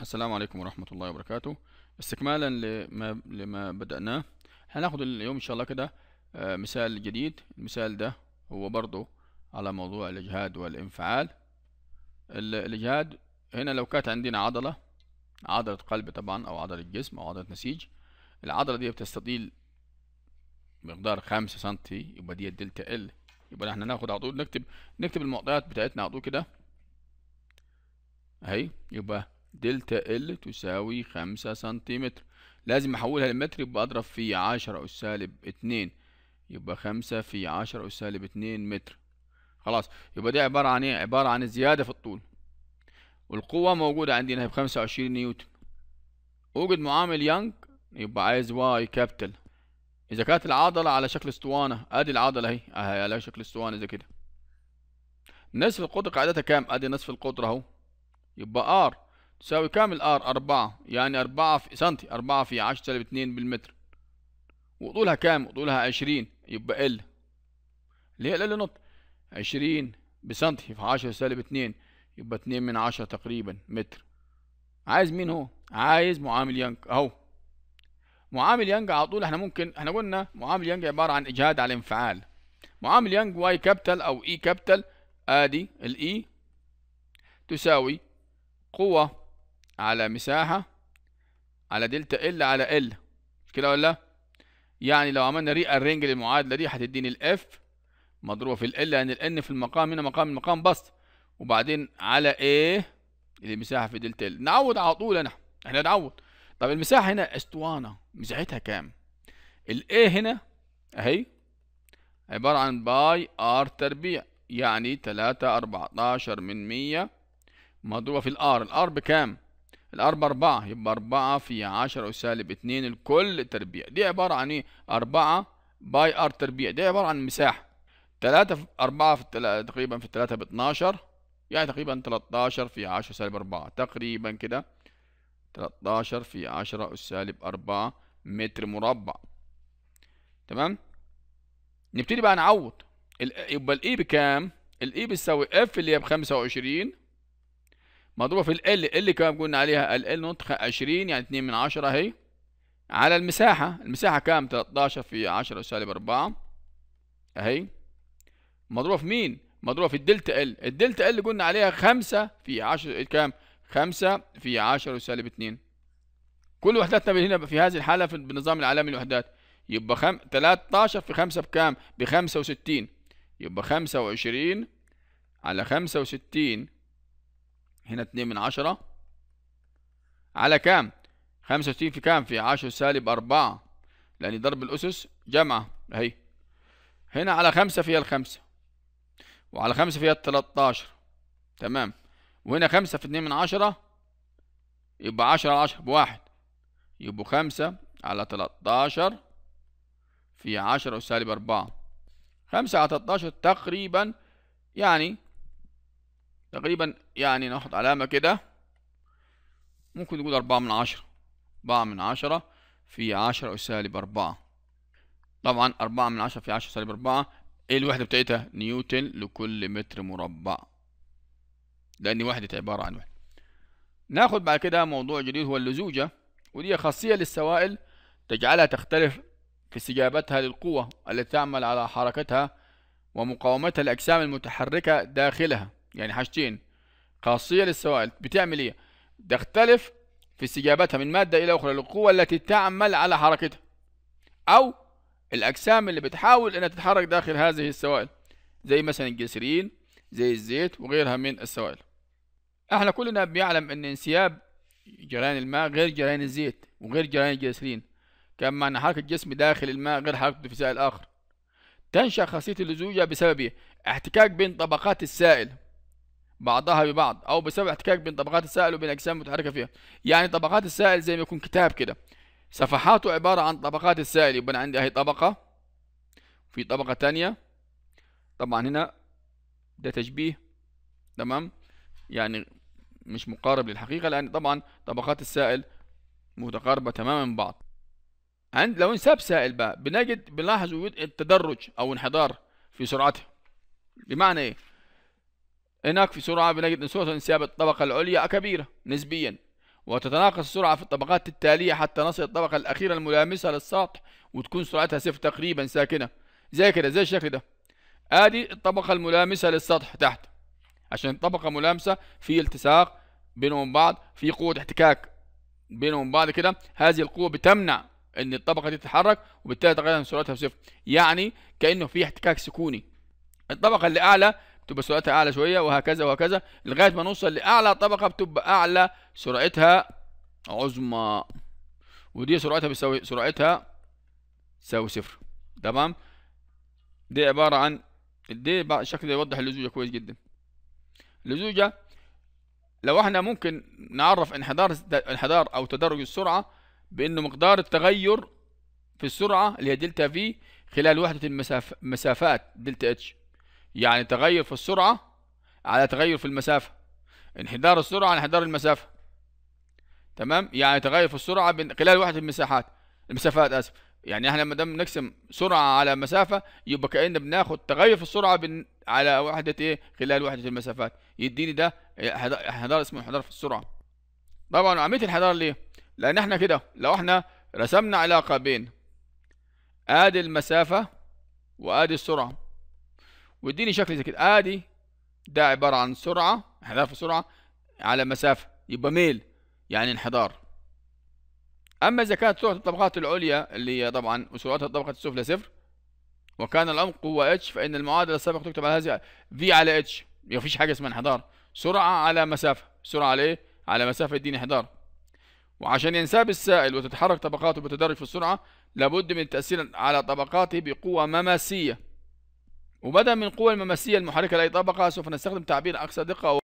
السلام عليكم ورحمة الله وبركاته استكمالا لما, لما بدأناه هناخد اليوم إن شاء الله كده آه، مثال جديد المثال ده هو برضو على موضوع الإجهاد والإنفعال الإجهاد هنا لو كانت عندنا عضلة عضلة قلب طبعا أو عضلة جسم أو عضلة نسيج العضلة دي بتستطيل مقدار خمسة سنتي يبقى دي الدلتا ال يبقى احنا ناخد على طول نكتب نكتب المعطيات بتاعتنا على طول كده اهي يبقى دلتا ال تساوي خمسة سنتيمتر لازم احولها لمتر يبقى اضرب في عشرة اس سالب اتنين يبقى خمسة في عشرة اس سالب اتنين متر خلاص يبقى دي عبارة عن ايه عبارة عن زيادة في الطول والقوة موجودة عندنا هي بخمسة وعشرين نيوتن اوجد معامل يانج يبقى عايز واي كابيتال اذا كانت العضلة على شكل اسطوانة ادي العضلة اهي اهي على شكل اسطوانة زي كده نصف القطر قاعدتها كام ادي نصف القطر اهو يبقى ار تساوي كام ال الار أربعة يعني أربعة في سنتي أربعة في عشرة سالب اتنين بالمتر وطولها كام طولها عشرين يبقى ال اللي هي ال نط عشرين بسنتي في عشرة سالب اتنين يبقى اتنين من عشرة تقريبا متر عايز مين هو عايز معامل يانج اهو معامل يانج على طول احنا ممكن احنا قلنا معامل يانج عبارة عن اجهاد على انفعال معامل يانج واي كابيتال او اي كابيتال ادي الاي تساوي قوة على مساحة على دلتا ال على ال مش كده ولا لا؟ يعني لو عملنا ري ارينج للمعادلة دي هتديني الاف مضروبة في ال ال لأن الان في المقام هنا مقام المقام بس وبعدين على ايه المساحة في دلتا ال نعوض على طول انا احنا نعوض طب المساحة هنا اسطوانة مساحتها كام؟ ال A هنا اهي عبارة عن باي ار تربيع يعني 3 14 من 100 مضروبة في الار الار بكام؟ الأربعة أربعة يبقى أربعة في عشرة وسالب اتنين الكل تربيع دي عبارة عن إيه؟ أربعة باي ار تربيع دي عبارة عن مساحة تلاتة في أربعة في التل... تقريبا في تلاتة باتناشر يعني تقريبا تلاتاشر في عشرة سالب أربعة تقريبا كده تلاتاشر في عشرة سالب أربعة متر مربع تمام نبتدي بقى نعوض يبقى الإي بكام؟ الإي بتساوي إف اللي هي بخمسة وعشرين مضروبه في ال ال كام قلنا عليها ال ال نطخ 20 يعني 2 من 10 اهي على المساحه المساحه كام 13 في 10 سالب 4 اهي مضروبه في مين مضروبه في الدلتا ال الدلتا ال قلنا عليها 5 في 10 كام 5 في 10 سالب 2 كل وحداتنا هنا في هذه الحاله في النظام العالمي الوحدات يبقى 13 في 5 بكام ب 65 يبقى 25 على 65 هنا اتنين من عشرة على كام خمسة في كام في عشرة سالب أربعة لأن ضرب الأسس جمعة أهي هنا على خمسة فيها الخمسة وعلى خمسة فيها التلاتاشر تمام وهنا خمسة في اتنين من عشرة يبقى عشرة على عشرة بواحد يبقوا خمسة على تلاتاشر في عشرة وسالب أربعة خمسة على تلاتاشر تقريبا يعني تقريبا يعني ناخد علامة كده ممكن نقول أربعة من عشرة أربعة من عشرة في عشرة سالب أربعة طبعا أربعة من عشرة في عشرة سالب أربعة إيه الوحدة بتاعتها نيوتن لكل متر مربع لأن وحدة عبارة عن وحدة ناخد بعد كده موضوع جديد هو اللزوجة ودي خاصية للسوائل تجعلها تختلف في استجابتها للقوة التي تعمل على حركتها ومقاومتها الأجسام المتحركة داخلها يعني حاجتين خاصية للسوائل بتعمل إيه؟ تختلف في استجابتها من مادة إلى أخرى للقوة التي تعمل على حركتها أو الأجسام اللي بتحاول إنها تتحرك داخل هذه السوائل زي مثلا الجسرين زي الزيت وغيرها من السوائل احنا كلنا بيعلم ان انسياب جريان الماء غير جريان الزيت وغير جريان الجسرين كما ان حركة الجسم داخل الماء غير حركته في سائل آخر تنشأ خاصية اللزوجة بسبب إيه؟ احتكاك بين طبقات السائل بعضها ببعض او بسبب احتكاك بين طبقات السائل وبين اجسام متحركه فيها يعني طبقات السائل زي ما يكون كتاب كده صفحاته عباره عن طبقات السائل يبقى انا عندي اهي طبقه في طبقه ثانيه طبعا هنا ده تشبيه تمام يعني مش مقارب للحقيقه لان طبعا طبقات السائل متقاربه تماما من بعض عند لو انساب سائل بقى بنجد بنلاحظ وجود التدرج او انحدار في سرعته بمعنى ايه هناك في سرعة بنجد أن سرعة انسياب الطبقة العليا كبيرة نسبيا وتتناقص السرعة في الطبقات التالية حتى نصل الطبقة الأخيرة الملامسة للسطح وتكون سرعتها صفر تقريبا ساكنة زي كده زي الشكل ده ادي الطبقة الملامسة للسطح تحت عشان الطبقة ملامسة في التصاق بينهم بعض في قوة احتكاك بينهم بعض كده هذه القوة بتمنع ان الطبقة دي تتحرك وبالتالي تقريبا سرعتها صفر يعني كأنه في احتكاك سكوني الطبقة اللي أعلى بتبقى سرعتها اعلى شويه وهكذا وهكذا لغايه ما نوصل لاعلى طبقه بتبقى اعلى سرعتها عظمى ودي سرعتها بيساوي سرعتها تساوي صفر تمام دي عباره عن دي الشكل ده يوضح اللزوجه كويس جدا اللزوجه لو احنا ممكن نعرف انحدار انحدار او تدرج السرعه بانه مقدار التغير في السرعه اللي هي دلتا في خلال وحده المسافات دلتا اتش يعني تغير في السرعة على تغير في المسافة انحدار السرعة على انحدار المسافة تمام يعني تغير في السرعة خلال وحدة المساحات المسافات اسف يعني احنا ما دام نقسم سرعة على مسافة يبقى كأن بناخد تغير في السرعة بن... على وحدة ايه خلال وحدة المسافات يديني ده انحدار اسمه انحدار في السرعة طبعا عملية الانحدار ليه؟ لأن احنا كده لو احنا رسمنا علاقة بين ادي المسافة وادي السرعة واديني شكل زي كده ادي ده عباره عن سرعه انحدار في سرعه على مسافه يبقى ميل يعني انحدار اما اذا كانت سرعه الطبقات العليا اللي هي طبعا وسرعتها الطبقه السفلى صفر وكان العمق هو اتش فان المعادله السابقه تكتب على هذه في على اتش ما فيش حاجه اسمها انحدار سرعه على مسافه سرعه على ايه على مسافه يديني انحدار وعشان ينساب السائل وتتحرك طبقاته بتدرج في السرعه لابد من التاثير على طبقاته بقوه مماسيه وبدلا من القوى المماسية المحركة لأي طبقة سوف نستخدم تعبير أقصى دقة